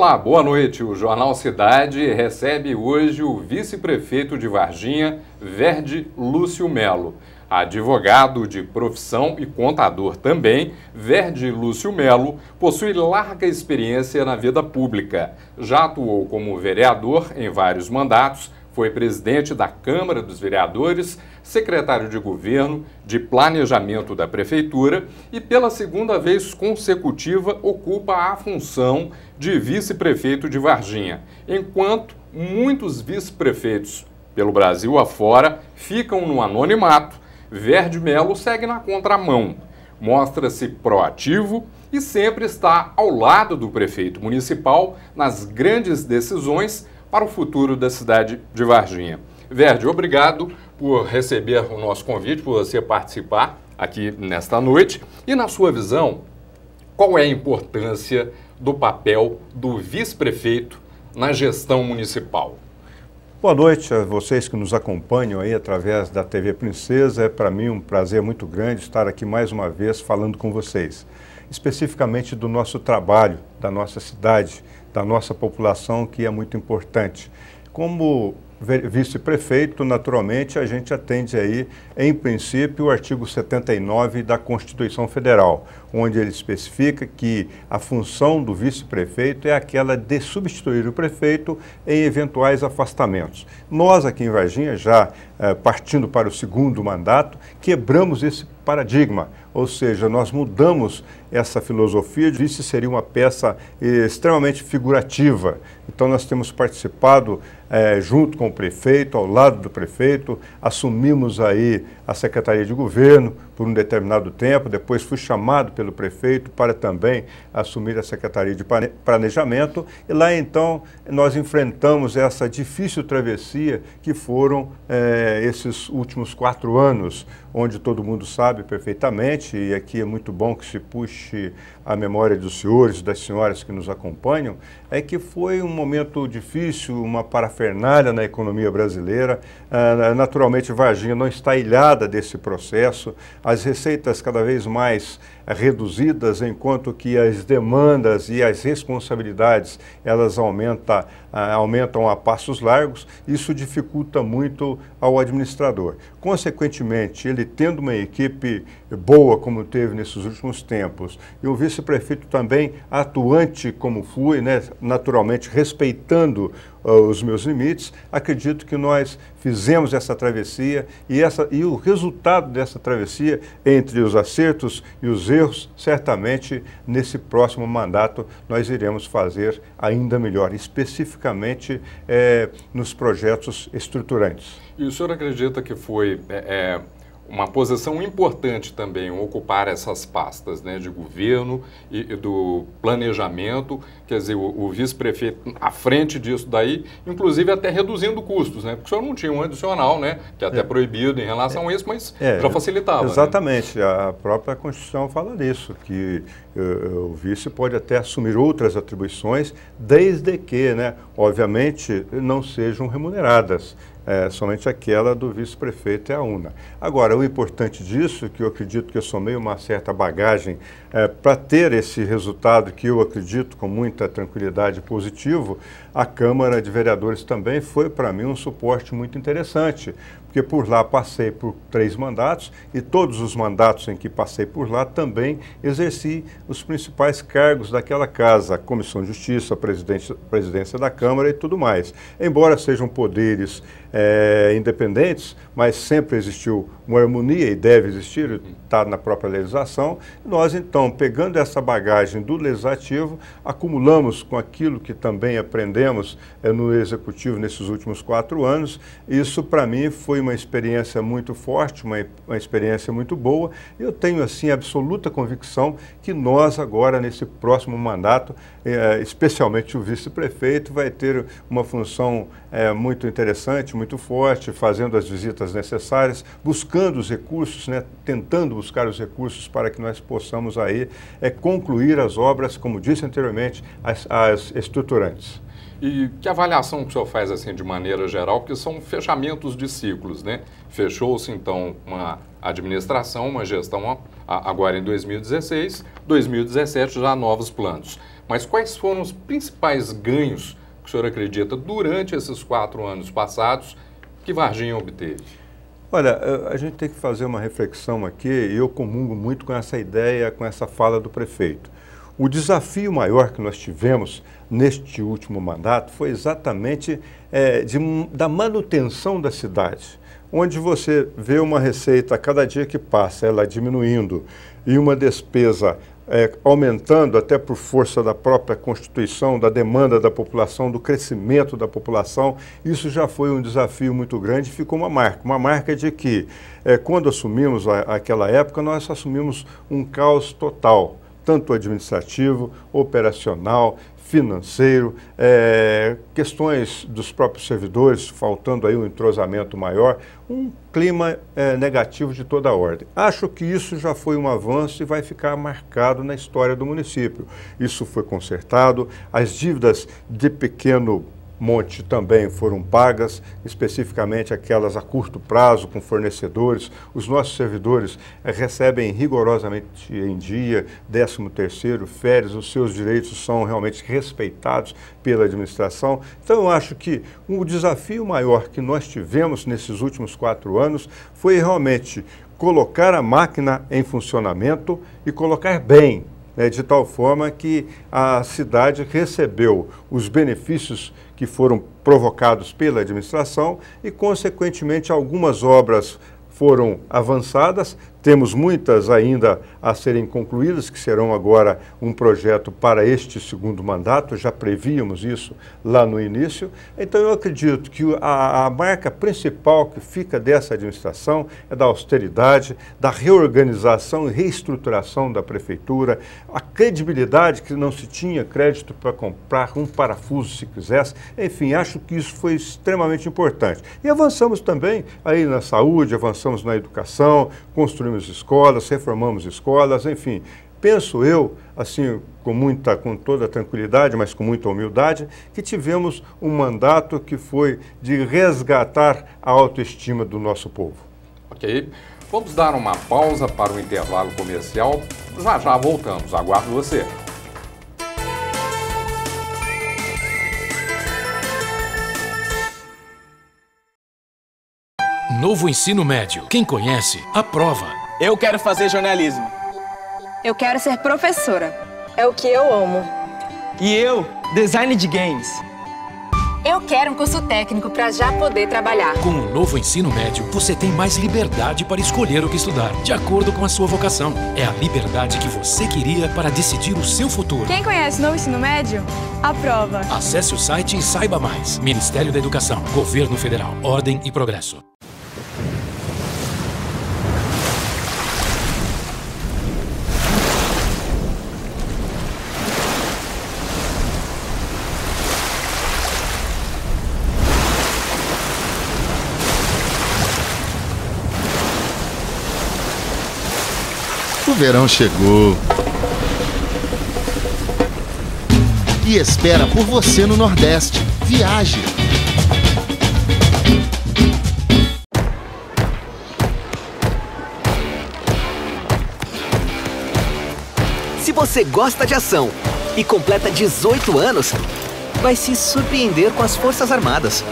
Olá, boa noite. O Jornal Cidade recebe hoje o vice-prefeito de Varginha, Verde Lúcio Melo. Advogado de profissão e contador também, Verde Lúcio Melo possui larga experiência na vida pública. Já atuou como vereador em vários mandatos, foi presidente da Câmara dos Vereadores secretário de Governo de Planejamento da Prefeitura e, pela segunda vez consecutiva, ocupa a função de vice-prefeito de Varginha, enquanto muitos vice-prefeitos pelo Brasil afora ficam no anonimato. Verde Melo segue na contramão, mostra-se proativo e sempre está ao lado do prefeito municipal nas grandes decisões para o futuro da cidade de Varginha. Verde, obrigado por receber o nosso convite, por você participar aqui nesta noite. E na sua visão, qual é a importância do papel do vice-prefeito na gestão municipal? Boa noite a vocês que nos acompanham aí através da TV Princesa. É para mim um prazer muito grande estar aqui mais uma vez falando com vocês, especificamente do nosso trabalho, da nossa cidade, da nossa população, que é muito importante. Como vice-prefeito, naturalmente, a gente atende aí, em princípio, o artigo 79 da Constituição Federal, onde ele especifica que a função do vice-prefeito é aquela de substituir o prefeito em eventuais afastamentos. Nós, aqui em Varginha, já eh, partindo para o segundo mandato, quebramos esse paradigma ou seja, nós mudamos essa filosofia. Isso seria uma peça eh, extremamente figurativa. Então, nós temos participado é, junto com o prefeito, ao lado do prefeito, assumimos aí a Secretaria de Governo por um determinado tempo. Depois, fui chamado pelo prefeito para também assumir a Secretaria de Planejamento. E lá, então, nós enfrentamos essa difícil travessia que foram é, esses últimos quatro anos, onde todo mundo sabe perfeitamente e aqui é muito bom que se puxe à memória dos senhores, das senhoras que nos acompanham, é que foi um momento difícil, uma parafernália na economia brasileira. Ah, naturalmente, Varginha não está ilhada desse processo, as receitas cada vez mais reduzidas, enquanto que as demandas e as responsabilidades elas aumenta, ah, aumentam a passos largos, isso dificulta muito ao administrador. Consequentemente, ele tendo uma equipe boa, como teve nesses últimos tempos, e o vice esse prefeito também atuante como fui, né, naturalmente respeitando uh, os meus limites, acredito que nós fizemos essa travessia e, essa, e o resultado dessa travessia, entre os acertos e os erros, certamente nesse próximo mandato nós iremos fazer ainda melhor, especificamente eh, nos projetos estruturantes. E o senhor acredita que foi. É, é uma posição importante também ocupar essas pastas né, de governo e, e do planejamento, quer dizer, o, o vice-prefeito à frente disso daí, inclusive até reduzindo custos, né? Porque o senhor não tinha um adicional, né? Que é até é. proibido em relação é. a isso, mas é. já facilitava. Né? Exatamente, né? a própria Constituição fala disso, que uh, o vice pode até assumir outras atribuições, desde que, né, obviamente, não sejam remuneradas é, somente aquela do vice-prefeito é a UNA. Agora, o importante disso, que eu acredito que eu somei uma certa bagagem é, para ter esse resultado que eu acredito com muita tranquilidade positivo, a Câmara de Vereadores também foi para mim um suporte muito interessante, porque por lá passei por três mandatos e todos os mandatos em que passei por lá também exerci os principais cargos daquela casa, a Comissão de Justiça, a presidência, presidência da Câmara e tudo mais. Embora sejam poderes é, independentes, mas sempre existiu uma harmonia e deve existir, está na própria legislação. Nós, então, pegando essa bagagem do legislativo, acumulamos com aquilo que também aprendemos é, no executivo nesses últimos quatro anos. Isso, para mim, foi foi uma experiência muito forte, uma, uma experiência muito boa. Eu tenho, assim, absoluta convicção que nós, agora, nesse próximo mandato, é, especialmente o vice-prefeito, vai ter uma função é, muito interessante, muito forte, fazendo as visitas necessárias, buscando os recursos, né, tentando buscar os recursos para que nós possamos aí é concluir as obras, como disse anteriormente, as, as estruturantes. E que avaliação que o senhor faz assim de maneira geral, porque são fechamentos de ciclos, né? Fechou-se então uma administração, uma gestão agora em 2016, 2017 já novos planos. Mas quais foram os principais ganhos que o senhor acredita durante esses quatro anos passados que Varginha obteve? Olha, eh, a gente tem que fazer uma reflexão aqui, e eu comungo muito com essa ideia, com essa fala do prefeito. O desafio maior que nós tivemos neste último mandato foi exatamente é, de, da manutenção da cidade, onde você vê uma receita a cada dia que passa, ela diminuindo, e uma despesa é, aumentando até por força da própria Constituição, da demanda da população, do crescimento da população, isso já foi um desafio muito grande e ficou uma marca. Uma marca de que, é, quando assumimos a, aquela época, nós assumimos um caos total tanto administrativo, operacional, financeiro, é, questões dos próprios servidores, faltando aí um entrosamento maior, um clima é, negativo de toda a ordem. Acho que isso já foi um avanço e vai ficar marcado na história do município. Isso foi consertado, as dívidas de pequeno monte também foram pagas, especificamente aquelas a curto prazo com fornecedores. Os nossos servidores recebem rigorosamente em dia, 13 terceiro, férias, os seus direitos são realmente respeitados pela administração. Então, eu acho que o desafio maior que nós tivemos nesses últimos quatro anos foi realmente colocar a máquina em funcionamento e colocar bem né, de tal forma que a cidade recebeu os benefícios que foram provocados pela administração e, consequentemente, algumas obras foram avançadas, temos muitas ainda a serem concluídas, que serão agora um projeto para este segundo mandato, já prevíamos isso lá no início. Então, eu acredito que a, a marca principal que fica dessa administração é da austeridade, da reorganização e reestruturação da prefeitura, a credibilidade que não se tinha crédito para comprar um parafuso se quisesse. Enfim, acho que isso foi extremamente importante. E avançamos também aí na saúde, avançamos na educação, construímos abrimos escolas, reformamos escolas, enfim. Penso eu, assim, com muita, com toda tranquilidade, mas com muita humildade, que tivemos um mandato que foi de resgatar a autoestima do nosso povo. Ok. Vamos dar uma pausa para o intervalo comercial. Já já voltamos. Aguardo você. novo ensino médio. Quem conhece, aprova. Eu quero fazer jornalismo. Eu quero ser professora. É o que eu amo. E eu, design de games. Eu quero um curso técnico para já poder trabalhar. Com o novo ensino médio, você tem mais liberdade para escolher o que estudar, de acordo com a sua vocação. É a liberdade que você queria para decidir o seu futuro. Quem conhece o novo ensino médio, aprova. Acesse o site e saiba mais. Ministério da Educação, Governo Federal, Ordem e Progresso. O verão chegou. E espera por você no Nordeste. Viaje! Se você gosta de ação e completa 18 anos, vai se surpreender com as Forças Armadas.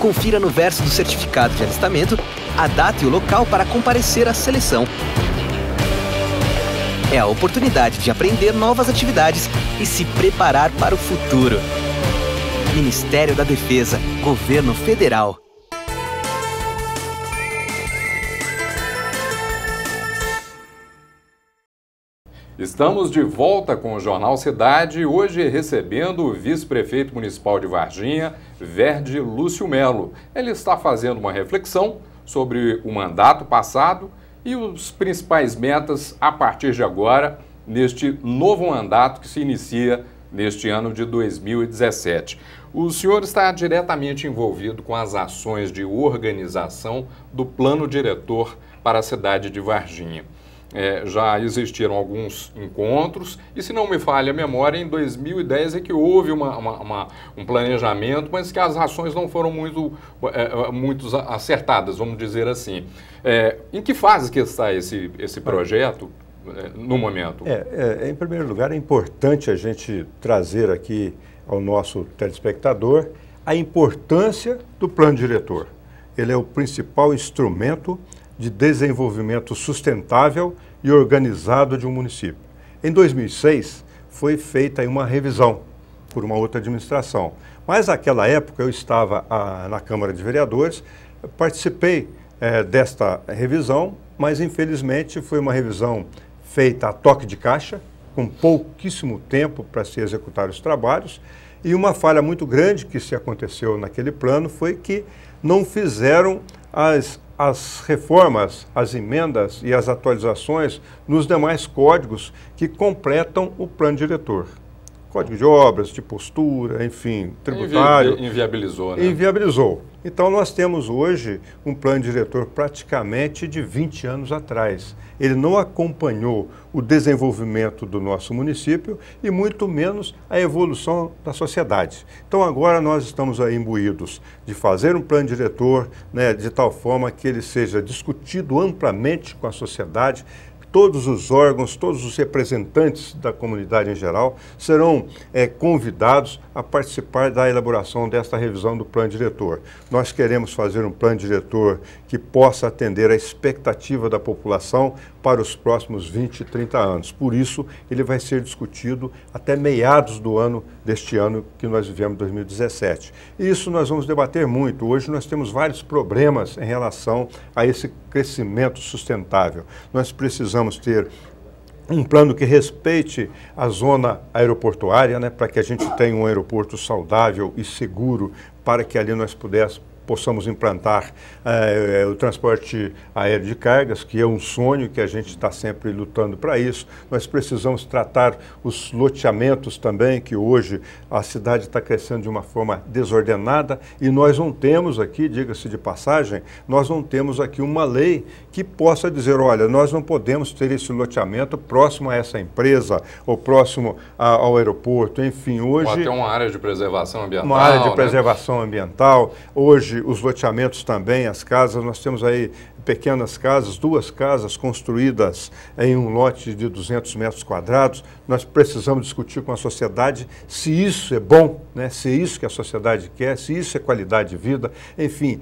Confira no verso do certificado de alistamento a data e o local para comparecer à seleção é a oportunidade de aprender novas atividades e se preparar para o futuro. Ministério da Defesa, Governo Federal. Estamos de volta com o Jornal Cidade, hoje recebendo o vice-prefeito municipal de Varginha, Verde Lúcio Melo. Ele está fazendo uma reflexão sobre o mandato passado e os principais metas a partir de agora, neste novo mandato que se inicia neste ano de 2017. O senhor está diretamente envolvido com as ações de organização do plano diretor para a cidade de Varginha é, já existiram alguns encontros, e se não me falha a memória, em 2010 é que houve uma, uma, uma, um planejamento, mas que as ações não foram muito, é, é muito acertadas, vamos dizer assim. É, em que fase que está esse, esse projeto? É, no momento? É, é, em primeiro lugar, é importante a gente trazer aqui ao nosso telespectador a importância do plano diretor. Ele é o principal instrumento de desenvolvimento sustentável e organizado de um município. Em 2006, foi feita uma revisão por uma outra administração. Mas naquela época eu estava a, ah, na Câmara de Vereadores, participei é, desta revisão, mas infelizmente foi uma revisão feita a toque de caixa, com pouquíssimo tempo para se executar os trabalhos, e uma falha muito grande que se aconteceu naquele plano foi que não fizeram as as reformas, as emendas e as atualizações nos demais códigos que completam o plano diretor. Código de obras, de postura, enfim, tributário. Invi inviabilizou, né? Inviabilizou. Então, nós temos hoje um plano diretor praticamente de 20 anos atrás. Ele não acompanhou o desenvolvimento do nosso município e muito menos a evolução da sociedade. Então, agora nós estamos aí imbuídos de fazer um plano diretor né, de tal forma que ele seja discutido amplamente com a sociedade, todos os órgãos, todos os representantes da comunidade em geral serão é, convidados a participar da elaboração desta revisão do plano diretor. Nós queremos fazer um plano diretor que possa atender à expectativa da população, para os próximos 20, 30 anos. Por isso, ele vai ser discutido até meados do ano deste ano que nós vivemos, 2017. E isso nós vamos debater muito. Hoje nós temos vários problemas em relação a esse crescimento sustentável. Nós precisamos ter um plano que respeite a zona aeroportuária, né, para que a gente tenha um aeroporto saudável e seguro, para que ali nós pudéssemos possamos implantar eh, eh, o transporte aéreo de cargas, que é um sonho que a gente está sempre lutando para isso. Nós precisamos tratar os loteamentos também, que hoje a cidade está crescendo de uma forma desordenada e nós não temos aqui, diga-se de passagem, nós não temos aqui uma lei que possa dizer, olha, nós não podemos ter esse loteamento próximo a essa empresa ou próximo a, ao aeroporto, enfim, hoje... Ou até uma área de preservação ambiental. Uma área de né? preservação ambiental. Hoje hoje os loteamentos também, as casas, nós temos aí pequenas casas, duas casas construídas em um lote de 200 metros quadrados. Nós precisamos discutir com a sociedade se isso é bom, né? se é isso que a sociedade quer, se isso é qualidade de vida. Enfim,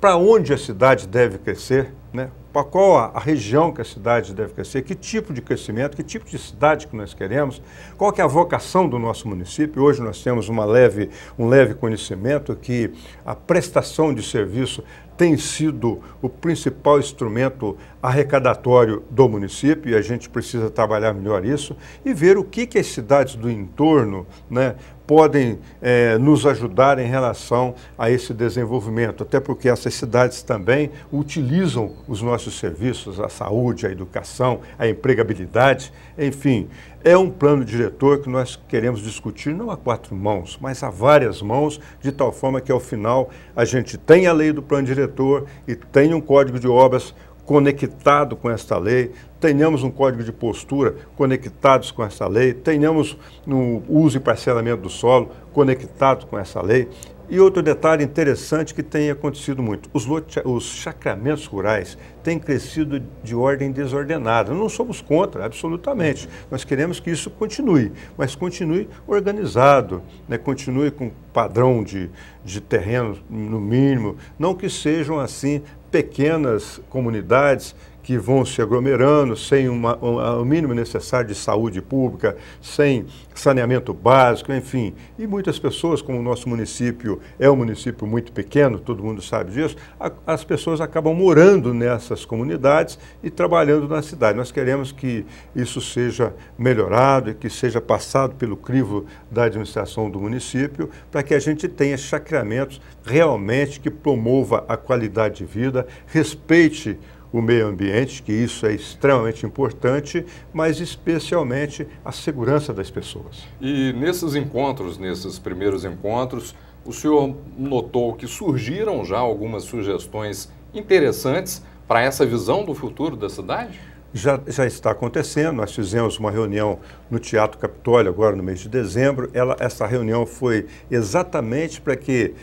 para onde a cidade deve crescer, né? para qual a, a, região que a cidade deve crescer, que tipo de crescimento, que tipo de cidade que nós queremos, qual que é a vocação do nosso município. Hoje nós temos uma leve, um leve conhecimento que a prestação de serviço tem sido o principal instrumento arrecadatório do município e a gente precisa trabalhar melhor isso e ver o que, que as cidades do entorno né, podem é, nos ajudar em relação a esse desenvolvimento, até porque essas cidades também utilizam os nossos os serviços, a saúde, a educação, a empregabilidade, enfim, é um plano diretor que nós queremos discutir não a quatro mãos, mas a várias mãos, de tal forma que ao final a gente tem a lei do plano diretor e tem um código de obras conectado com esta lei, tenhamos um código de postura conectados com essa lei, tenhamos no uso e parcelamento do solo conectado com essa lei. E outro detalhe interessante que tem acontecido muito: os, lote, os chacramentos rurais têm crescido de ordem desordenada. Não somos contra, absolutamente. Nós queremos que isso continue, mas continue organizado, né? continue com padrão de, de terreno no mínimo, não que sejam assim pequenas comunidades que vão se aglomerando sem uma, o mínimo necessário de saúde pública, sem saneamento básico, enfim. E muitas pessoas, como o nosso município é um município muito pequeno, todo mundo sabe disso, a, as pessoas acabam morando nessas comunidades e trabalhando na cidade. Nós queremos que isso seja melhorado e que seja passado pelo crivo da administração do município para que a gente tenha chacreamentos realmente que promova a qualidade de vida, respeite o meio ambiente, que isso é extremamente importante, mas especialmente a segurança das pessoas. E nesses encontros, nesses primeiros encontros, o senhor notou que surgiram já algumas sugestões interessantes para essa visão do futuro da cidade? Já, já, está acontecendo. Nós fizemos uma reunião no Teatro Capitólio agora no mês de dezembro. Ela, essa reunião foi exatamente para que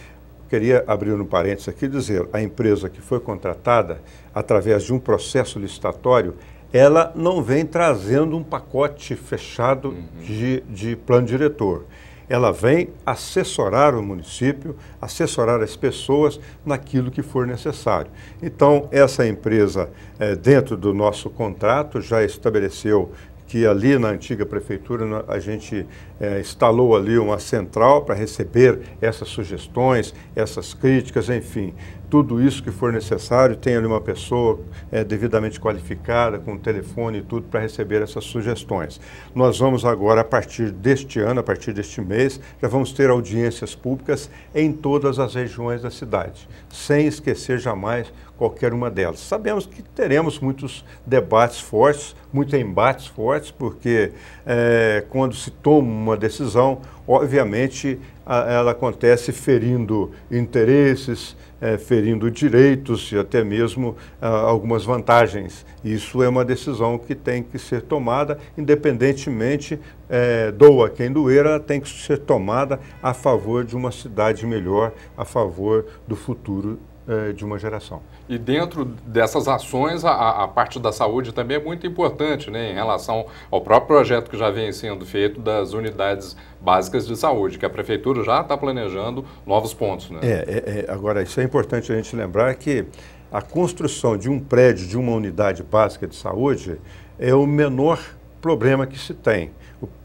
Queria abrir um parênteses aqui e dizer, a empresa que foi contratada através de um processo licitatório, ela não vem trazendo um pacote fechado uhum. de, de plano diretor ela vem assessorar o município, assessorar as pessoas naquilo que for necessário. Então, essa empresa, eh, dentro do nosso contrato, já estabeleceu que ali na antiga prefeitura a gente é, instalou ali uma central para receber essas sugestões, essas críticas, enfim tudo isso que for necessário, tem ali uma pessoa é, devidamente qualificada, com telefone e tudo, para receber essas sugestões. Nós vamos agora, a partir deste ano, a partir deste mês, já vamos ter audiências públicas em todas as regiões da cidade, sem esquecer jamais qualquer uma delas. Sabemos que teremos muitos debates fortes, muitos embates fortes, porque é, quando se toma uma decisão, obviamente ela acontece ferindo interesses, é, ferindo direitos e até mesmo ah, algumas vantagens. Isso é uma decisão que tem que ser tomada, independentemente é, doa quem doer, ela tem que ser tomada a favor de uma cidade melhor, a favor do futuro eh, de uma geração. E dentro dessas ações, a, a, parte da saúde também é muito importante, né, em relação ao próprio projeto que já vem sendo feito das unidades básicas de saúde, que a prefeitura já está planejando novos pontos. Né? É, é, é agora, isso é importante a gente lembrar que a construção de um prédio, de uma unidade básica de saúde, é o menor problema que se tem.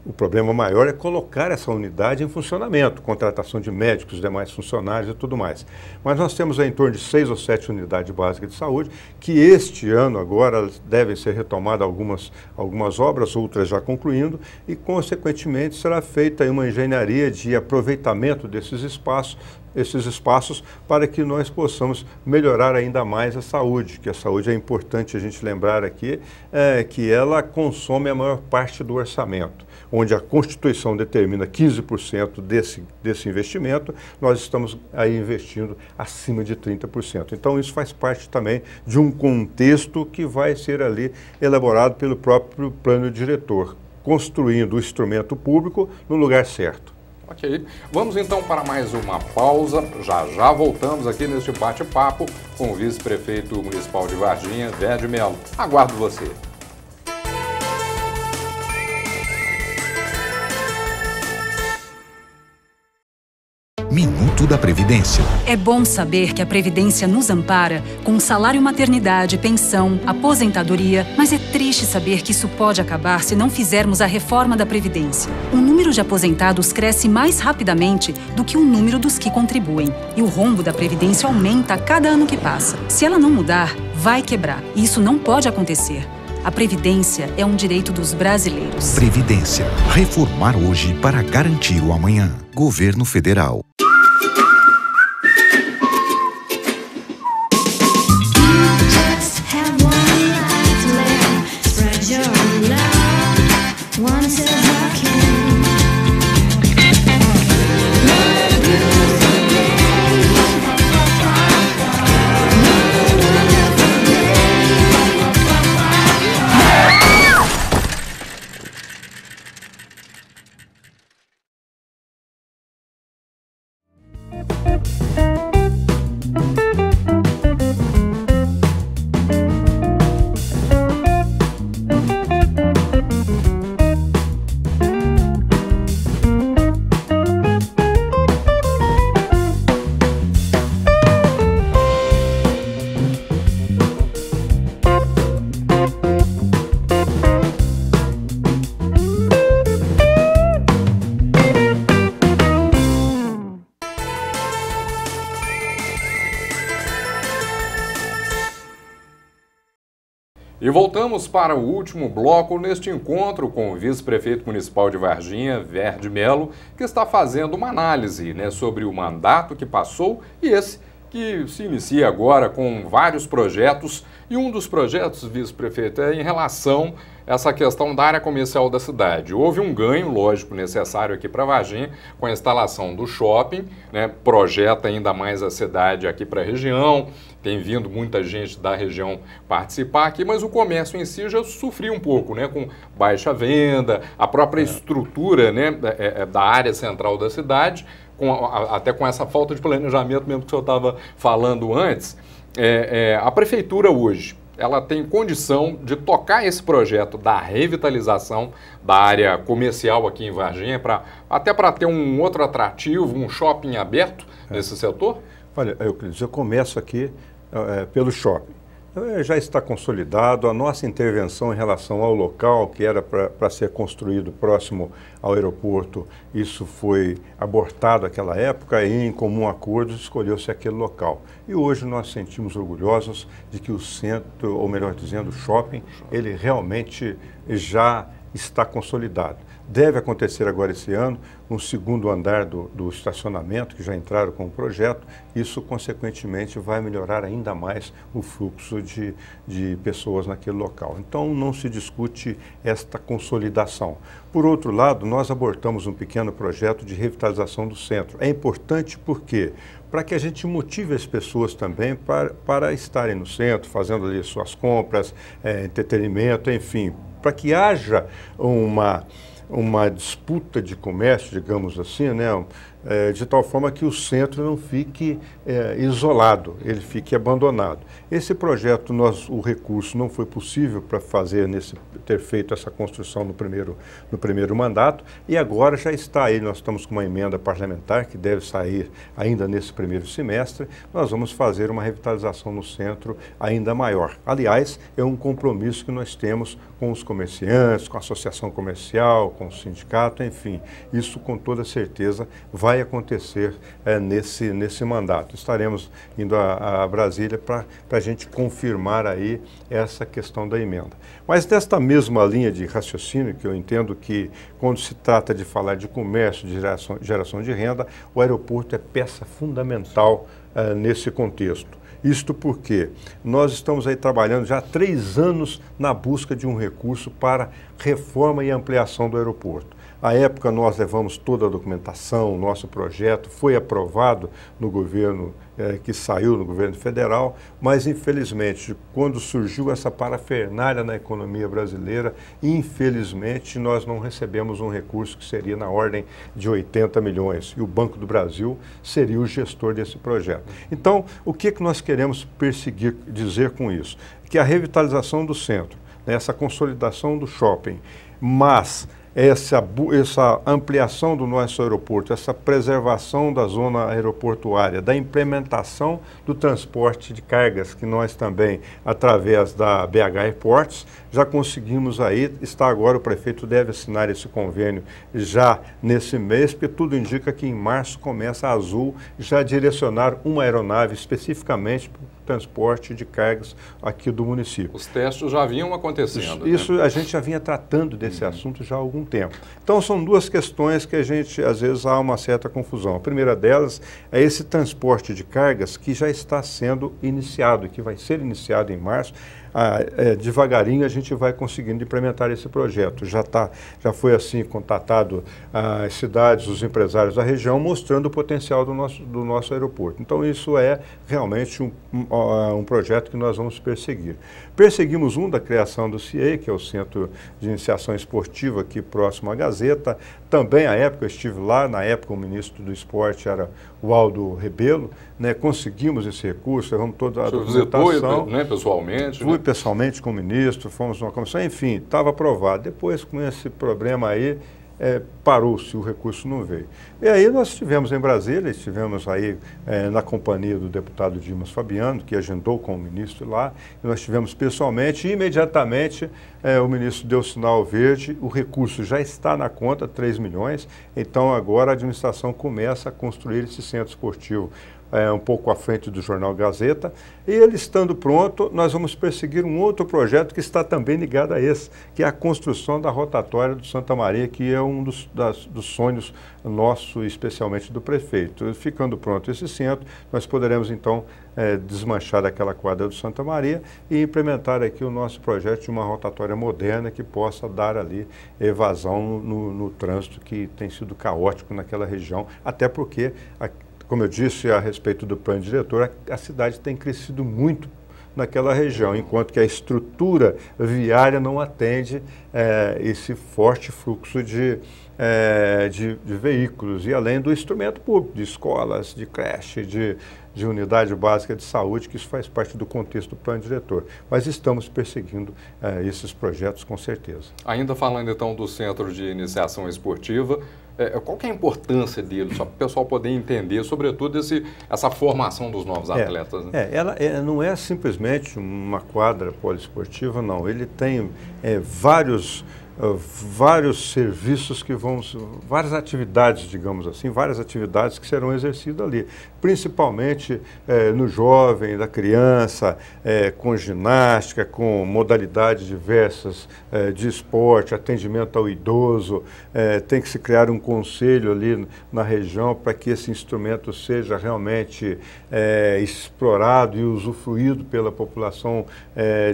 O o problema maior é colocar essa unidade em funcionamento, contratação de médicos, demais funcionários e tudo mais. Mas nós temos em torno de seis ou sete unidades básicas de saúde, que este ano agora devem ser retomadas algumas, algumas obras, outras já concluindo, e consequentemente será feita uma engenharia de aproveitamento desses espaços esses espaços para que nós possamos melhorar ainda mais a saúde, que a saúde é importante a gente lembrar aqui, é, que ela consome a maior parte do orçamento onde a Constituição determina 15% desse, desse investimento, nós estamos aí investindo acima de 30%. Então, isso faz parte também de um contexto que vai ser ali elaborado pelo próprio plano diretor, construindo o instrumento público no lugar certo. Ok. Vamos então para mais uma pausa. Já já voltamos aqui neste bate-papo com o vice-prefeito municipal de Varginha, Védio Melo. Aguardo você. Minuto da Previdência. É bom saber que a Previdência nos ampara com salário maternidade, pensão, aposentadoria, mas é triste saber que isso pode acabar se não fizermos a reforma da Previdência. O número de aposentados cresce mais rapidamente do que o número dos que contribuem, e o rombo da Previdência aumenta a cada ano que passa. Se ela não mudar, vai quebrar. E isso não pode acontecer. A Previdência é um direito dos brasileiros. Previdência. Reformar hoje para garantir o amanhã. Governo Federal. Voltamos para o último bloco neste encontro com o vice-prefeito municipal de Varginha, Verde Melo, que está fazendo uma análise né, sobre o mandato que passou e esse que se inicia agora com vários projetos e um dos projetos, vice-prefeito, é em relação a essa questão da área comercial da cidade. Houve um ganho, lógico, necessário aqui para Varginha com a instalação do shopping, né? projeta ainda mais a cidade aqui para a região, tem vindo muita gente da região participar aqui, mas o comércio em si já sofreu um pouco, né? com baixa venda, a própria é. estrutura né? É, é, é da área central da cidade com a, até com essa falta de planejamento mesmo que o senhor estava falando antes, é, é, a prefeitura hoje, ela tem condição de tocar esse projeto da revitalização da área comercial aqui em Varginha, pra, até para ter um outro atrativo, um shopping aberto é. nesse setor? Olha, Euclides, eu começo aqui é, pelo shopping. Então, é, já está consolidado. A nossa intervenção em relação ao local que era para ser construído próximo ao aeroporto, isso foi abortado naquela época e, em comum acordo, escolheu-se aquele local. E hoje nós sentimos orgulhosos de que o centro, ou melhor dizendo, o shopping, ele realmente já está consolidado. Deve acontecer agora esse ano um segundo andar do, do estacionamento, que já entraram com o projeto. Isso, consequentemente, vai melhorar ainda mais o fluxo de, de pessoas naquele local. Então, não se discute esta consolidação. Por outro lado, nós abortamos um pequeno projeto de revitalização do centro. É importante porque para que a gente motive as pessoas também para, para estarem no centro, fazendo ali suas compras, é, entretenimento, enfim, para que haja uma uma disputa de comércio, digamos assim, né? É, de tal forma que o centro não fique é, isolado, ele fique abandonado. Esse projeto, nós, o recurso não foi possível para fazer nesse, ter feito essa construção no primeiro, no primeiro mandato e agora já está aí. Nós estamos com uma emenda parlamentar que deve sair ainda nesse primeiro semestre. Nós vamos fazer uma revitalização no centro ainda maior. Aliás, é um compromisso que nós temos com os comerciantes, com a associação comercial, com o sindicato, enfim. Isso, com toda certeza, vai acontecer é, nesse, nesse mandato. Estaremos indo a, a Brasília para a gente confirmar aí essa questão da emenda. Mas desta mesma linha de raciocínio, que eu entendo que, quando se trata de falar de comércio, de geração, geração de renda, o aeroporto é peça fundamental é, nesse contexto. Isto porque nós estamos aí trabalhando já há três anos na busca de um recurso para reforma e ampliação do aeroporto. À época, nós levamos toda a documentação, nosso projeto foi aprovado no governo eh, que saiu, no governo federal, mas infelizmente, quando surgiu essa parafernália na economia brasileira, infelizmente nós não recebemos um recurso que seria na ordem de 80 milhões e o Banco do Brasil seria o gestor desse projeto. Então, o que, é que nós queremos perseguir, dizer com isso? Que a revitalização do centro, né, essa consolidação do shopping, mas essa, essa ampliação do nosso aeroporto, essa preservação da zona aeroportuária, da implementação do transporte de cargas, que nós também, através da BH Airports, já conseguimos aí, está agora, o prefeito deve assinar esse convênio já nesse mês, porque tudo indica que em março começa a Azul já direcionar uma aeronave especificamente transporte de cargas aqui do município. Os testes já vinham acontecendo. Isso, né? isso a gente já vinha tratando desse uhum. assunto já há algum tempo. Então são duas questões que a gente, às vezes, há uma certa confusão. A primeira delas é esse transporte de cargas que já está sendo iniciado e que vai ser iniciado em março ah, é, devagarinho a gente vai conseguindo implementar esse projeto. Já, tá, já foi assim contatado ah, as cidades, os empresários da região, mostrando o potencial do nosso, do nosso aeroporto. Então isso é realmente um, um, um projeto que nós vamos perseguir. Perseguimos um da criação do CIE, que é o Centro de Iniciação Esportiva aqui próximo à Gazeta. Também à época eu estive lá, na época o ministro do esporte era o Aldo Rebelo, né? conseguimos esse recurso, vamos toda a documentação. Foi, né, pessoalmente? Né? Fui pessoalmente com o ministro, fomos numa comissão, enfim, estava aprovado. Depois, com esse problema aí, é, parou-se, o recurso não veio. E aí nós estivemos em Brasília, estivemos aí é, na companhia do deputado Dimas Fabiano, que agendou com o ministro lá, nós estivemos pessoalmente e imediatamente é, o ministro deu sinal verde, o recurso já está na conta, 3 milhões, então agora a administração começa a construir esse centro esportivo é, um pouco à frente do jornal Gazeta. E ele estando pronto, nós vamos perseguir um outro projeto que está também ligado a esse, que é a construção da rotatória do Santa Maria, que é um dos, das, dos sonhos nosso, especialmente do prefeito. Ficando pronto esse centro, nós poderemos então é, desmanchar aquela quadra do Santa Maria e implementar aqui o nosso projeto de uma rotatória moderna que possa dar ali evasão no, no, no trânsito que tem sido caótico naquela região, até porque a, como eu disse a respeito do plano diretor, a, a cidade tem crescido muito naquela região, enquanto que a estrutura viária não atende é, esse forte fluxo de, é, de, de, veículos, e além do instrumento público, de escolas, de creche, de, de unidade básica de saúde, que isso faz parte do contexto do plano diretor. Mas estamos perseguindo é, esses projetos com certeza. Ainda falando então do Centro de Iniciação Esportiva, é, é, qual que é a importância dele, só para o pessoal poder entender, sobretudo esse, essa formação dos novos é, atletas? Né? É, ela é, não é simplesmente uma quadra poliesportiva, não. Ele tem é, vários eh, vários serviços que vão, várias atividades, digamos assim, várias atividades que serão exercidas ali, principalmente eh, no jovem, da criança, eh, com ginástica, com modalidades diversas de esporte, atendimento ao idoso, tem que se criar um conselho ali na região para que esse instrumento seja realmente explorado e usufruído pela população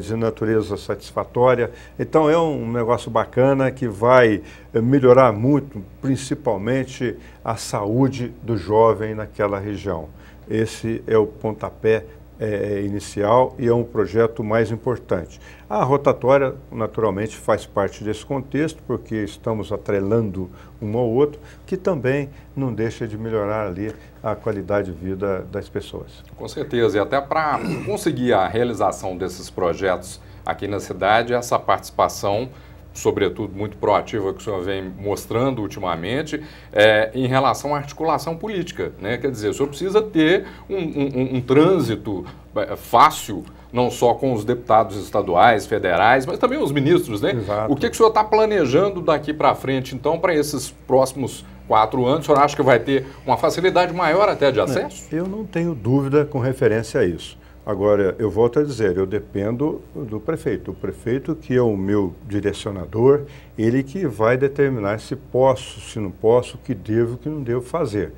de natureza satisfatória. Então é um negócio bacana bacana que vai eh, melhorar muito, principalmente a saúde do jovem naquela região. Esse é o pontapé é, inicial e é um projeto mais importante. A rotatória, naturalmente, faz parte desse contexto, porque estamos atrelando um ao outro, que também não deixa de melhorar ali a qualidade de vida das pessoas. Com certeza, e até para conseguir a realização desses projetos aqui na cidade, essa participação sobretudo, muito proativa que o senhor vem mostrando ultimamente, é, em relação à articulação política. Né? Quer dizer, o senhor precisa ter um, um, um trânsito é, fácil não só com os deputados estaduais, federais, mas também os ministros, né? O que, que o senhor está planejando daqui para frente, então, para esses próximos quatro anos? O senhor acha que vai ter uma facilidade maior até de é, acesso? eu não tenho dúvida com referência a isso. Agora, eu volto a dizer, eu dependo do prefeito. O prefeito que é o meu direcionador, ele que vai determinar se posso, se não posso, o que devo, o que não devo fazer.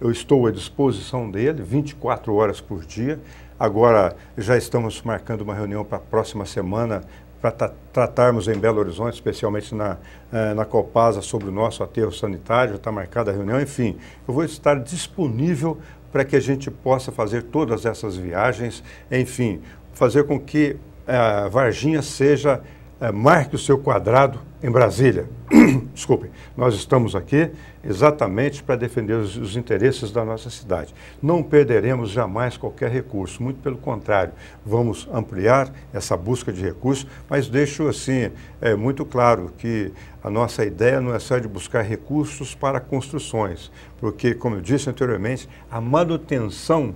Eu estou à disposição dele 24 horas por dia. Agora, já estamos marcando uma reunião para a próxima semana para tratarmos em Belo Horizonte, especialmente na, eh, na Copasa, sobre o nosso aterro sanitário, está marcada a reunião, enfim, eu vou estar disponível para que a gente possa fazer todas essas viagens, enfim, fazer com que a eh, Varginha seja é, marque o seu quadrado em Brasília. Desculpe, nós estamos aqui exatamente para defender os, os, interesses da nossa cidade. Não perderemos jamais qualquer recurso, muito pelo contrário, vamos ampliar essa busca de recursos, mas deixo assim é, muito claro que a nossa ideia não é só de buscar recursos para construções, porque, como eu disse anteriormente, a manutenção,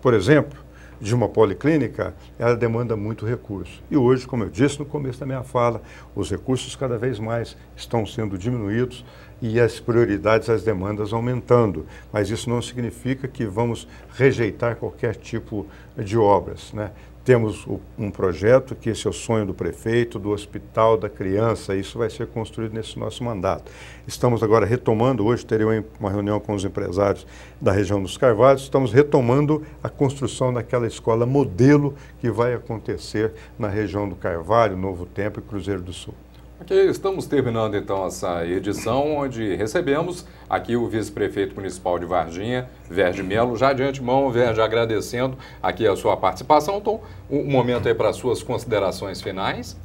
por exemplo, de uma policlínica, ela demanda muito recurso. E hoje, como eu disse no começo da minha fala, os recursos cada vez mais estão sendo diminuídos e as prioridades, as demandas aumentando. Mas isso não significa que vamos rejeitar qualquer tipo de obras. Né? Temos um projeto que esse é o sonho do prefeito, do Hospital da Criança, isso vai ser construído nesse nosso mandato. Estamos agora retomando, hoje terei uma reunião com os empresários da região dos Carvalhos, estamos retomando a construção daquela escola modelo que vai acontecer na região do Carvalho, Novo Tempo e Cruzeiro do Sul. Ok, estamos terminando então essa edição onde recebemos aqui o vice-prefeito municipal de Varginha, Verde Melo. Já de antemão, Verde, agradecendo aqui a sua participação. Então, um momento aí para as suas considerações finais.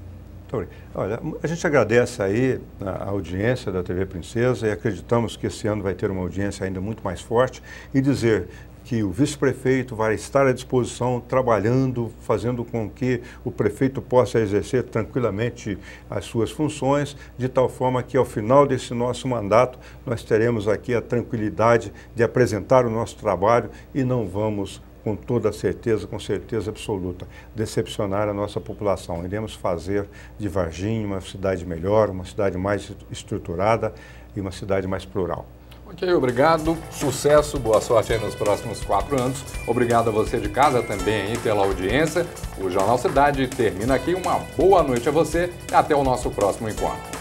Olha, a gente agradece aí a audiência da TV Princesa e acreditamos que esse ano vai ter uma audiência ainda muito mais forte e dizer que o vice-prefeito vai estar à disposição, trabalhando, fazendo com que o prefeito possa exercer tranquilamente as suas funções, de tal forma que ao final desse nosso mandato nós teremos aqui a tranquilidade de apresentar o nosso trabalho e não vamos com toda certeza, com certeza absoluta, decepcionar a nossa população. Iremos fazer de Varginha uma cidade melhor, uma cidade mais estruturada e uma cidade mais plural. Ok, obrigado, sucesso, boa sorte aí nos próximos quatro anos. Obrigado a você de casa também aí pela audiência. O Jornal Cidade termina aqui. Uma boa noite a você e até o nosso próximo encontro.